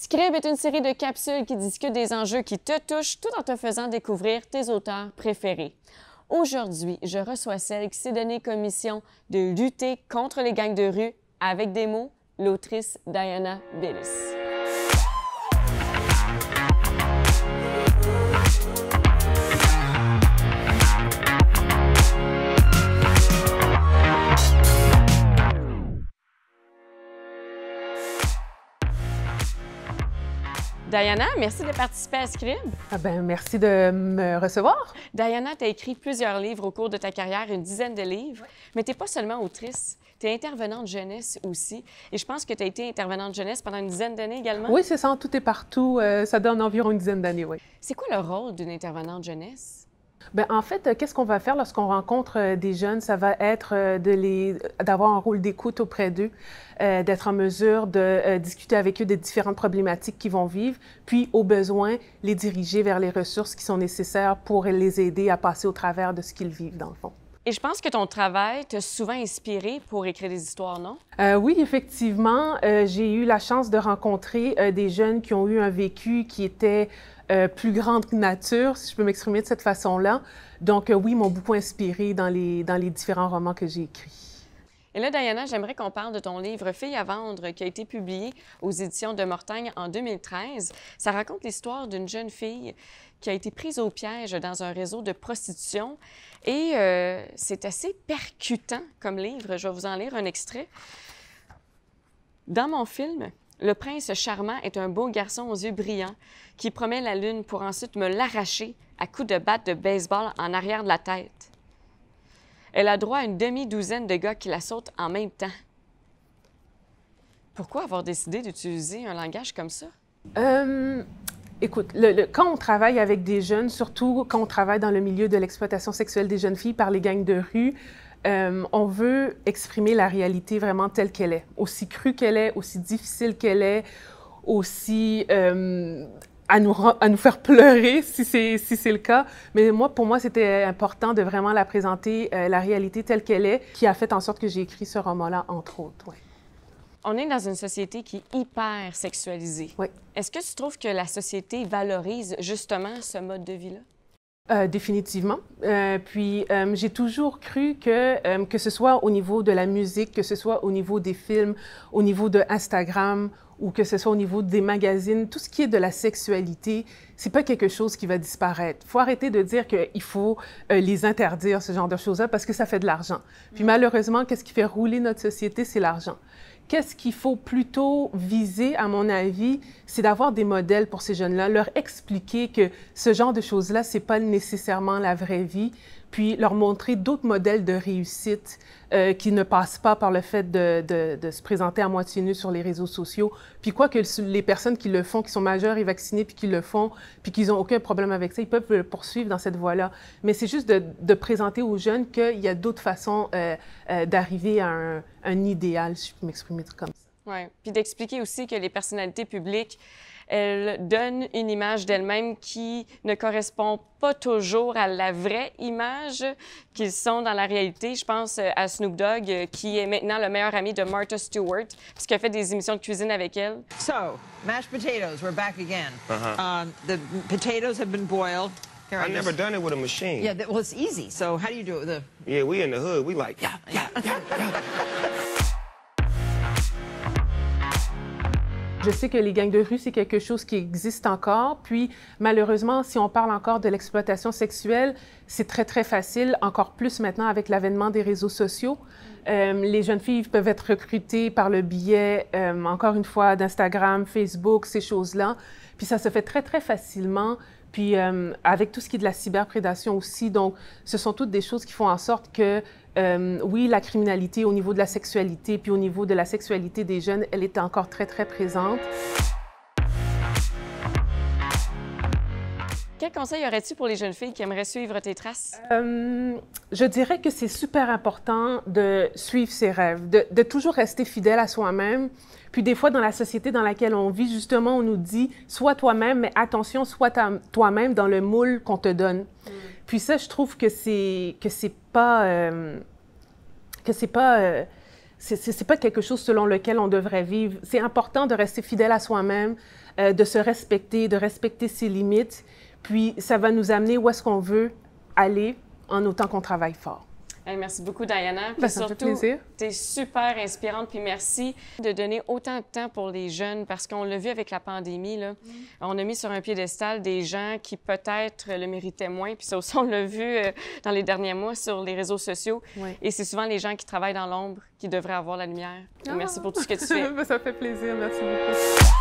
Scribe est une série de capsules qui discutent des enjeux qui te touchent tout en te faisant découvrir tes auteurs préférés. Aujourd'hui, je reçois celle qui s'est donnée comme mission de lutter contre les gangs de rue avec des mots, l'autrice Diana Billis. Diana, merci de participer à Scrib. Ah ben, merci de me recevoir. Diana, tu as écrit plusieurs livres au cours de ta carrière, une dizaine de livres, mais tu n'es pas seulement autrice, tu es intervenante jeunesse aussi. Et je pense que tu as été intervenante jeunesse pendant une dizaine d'années également. Oui, c'est ça, tout est partout. Euh, ça donne environ une dizaine d'années, oui. C'est quoi le rôle d'une intervenante jeunesse? Ben, en fait, euh, qu'est-ce qu'on va faire lorsqu'on rencontre euh, des jeunes? Ça va être euh, d'avoir un rôle d'écoute auprès d'eux, d'être en mesure de discuter avec eux des différentes problématiques qu'ils vont vivre, puis au besoin, les diriger vers les ressources qui sont nécessaires pour les aider à passer au travers de ce qu'ils vivent, dans le fond. Et je pense que ton travail t'a souvent inspiré pour écrire des histoires, non? Euh, oui, effectivement. Euh, j'ai eu la chance de rencontrer euh, des jeunes qui ont eu un vécu qui était plus grande que nature, si je peux m'exprimer de cette façon-là. Donc oui, ils m'ont beaucoup inspiré dans les, dans les différents romans que j'ai écrits. Et là, Diana, j'aimerais qu'on parle de ton livre Filles à vendre qui a été publié aux éditions de Mortagne en 2013. Ça raconte l'histoire d'une jeune fille qui a été prise au piège dans un réseau de prostitution. Et euh, c'est assez percutant comme livre. Je vais vous en lire un extrait. Dans mon film, le prince charmant est un beau garçon aux yeux brillants qui promet la lune pour ensuite me l'arracher à coups de batte de baseball en arrière de la tête elle a droit à une demi-douzaine de gars qui la sautent en même temps. Pourquoi avoir décidé d'utiliser un langage comme ça? Euh, écoute, quand on travaille avec des jeunes, surtout quand on travaille dans le milieu de l'exploitation sexuelle des jeunes filles par les gangs de rue, euh, on veut exprimer la réalité vraiment telle qu'elle est, aussi crue qu'elle est, aussi difficile qu'elle est, aussi euh, à nous, faire pleurer si c'est si c'est le cas. Mais moi, pour moi, c'était important de vraiment la présenter, euh, la réalité telle qu'elle est, qui a fait en sorte que j'ai écrit ce roman-là, entre autres. On est dans une société qui est hyper sexualisée. Oui. Est-ce que tu trouves que la société valorise justement ce mode de vie-là? Euh, définitivement. Euh, puis euh, j'ai toujours cru que que ce soit au niveau de la musique, que ce soit au niveau des films, au niveau de Instagram ou que ce soit au niveau des magazines, tout ce qui est de la sexualité, c'est pas quelque chose qui va disparaître. Faut arrêter de dire qu'il faut les interdire ce genre de choses-là parce que ça fait de l'argent. Puis malheureusement, qu'est-ce qui fait rouler notre société, c'est l'argent qu'est-ce qu'il faut plutôt viser, à mon avis, c'est d'avoir des modèles pour ces jeunes-là, leur expliquer que ce genre de choses-là, ce n'est pas nécessairement la vraie vie, puis leur montrer d'autres modèles de réussite euh, qui ne passent pas par le fait de, se présenter à moitié nu sur les réseaux sociaux. Puis quoi que les personnes qui le font, qui sont majeures et vaccinées, puis qui le font, puis qu'ils n'ont aucun problème avec ça, ils peuvent le poursuivre dans cette voie-là. Mais c'est juste de, présenter aux jeunes qu'il y a d'autres façons euh, euh, d'arriver à un, un, idéal, si je peux m'exprimer comme ça. Oui, puis d'expliquer aussi que les personnalités publiques elle donne une image d'elle-même qui ne correspond pas toujours à la vraie image qu'ils sont dans la réalité. Je pense euh, à Snoop Dogg, euh, qui est maintenant le meilleur ami de Martha Stewart, puisqu'il a fait des émissions de cuisine avec elle. So, mashed potatoes, we're back again. Uh-huh. Um, the potatoes have been boiled. I've never done it with a machine. Yeah, well, it's easy. So how do you do it with a... Yeah, we in the hood. We like, yeah, yeah. yeah. Je sais que les gangs de rue, c'est quelque chose qui existe encore. Puis, malheureusement, si on parle encore de l'exploitation sexuelle, c'est très, très facile, encore plus maintenant avec l'avènement des réseaux sociaux. Euh, les jeunes filles peuvent être recrutées par le biais, euh, encore une fois, d'Instagram, Facebook, ces choses-là. Puis ça se fait très, très facilement. Puis euh, avec tout ce qui est de la cyberprédation aussi. Donc, ce sont toutes des choses qui font en sorte que euh, oui, la criminalité au niveau de la sexualité, puis au niveau de la sexualité des jeunes, elle est encore très, très présente. Quel conseil aurais-tu pour les jeunes filles qui aimeraient suivre tes traces? Euh, je dirais que c'est super important de suivre ses rêves, de, toujours rester fidèle à soi-même. Puis des fois, dans la société dans laquelle on vit, justement, on nous dit, sois toi-même, mais attention, sois toi-même dans le moule qu'on te donne. Puis ça, je trouve que c'est que c'est pas euh, que c'est pas euh, c'est pas quelque chose selon lequel on devrait vivre. C'est important de rester fidèle à soi-même, euh, de se respecter, de respecter ses limites. Puis ça va nous amener où est-ce qu'on veut aller en autant qu'on travaille fort merci beaucoup, Diana. Ben, surtout, plaisir. Tu es super inspirante. Puis merci de donner autant de temps pour les jeunes parce qu'on l'a vu avec la pandémie. Là. Mm. On a mis sur un piédestal des gens qui peut-être le méritaient moins. Puis ça aussi, on l'a vu euh, dans les derniers mois sur les réseaux sociaux. Et c'est souvent les gens qui travaillent dans l'ombre qui devraient avoir la lumière. Ah! Merci pour tout ce que tu fais. Ben, ça fait plaisir. Merci beaucoup.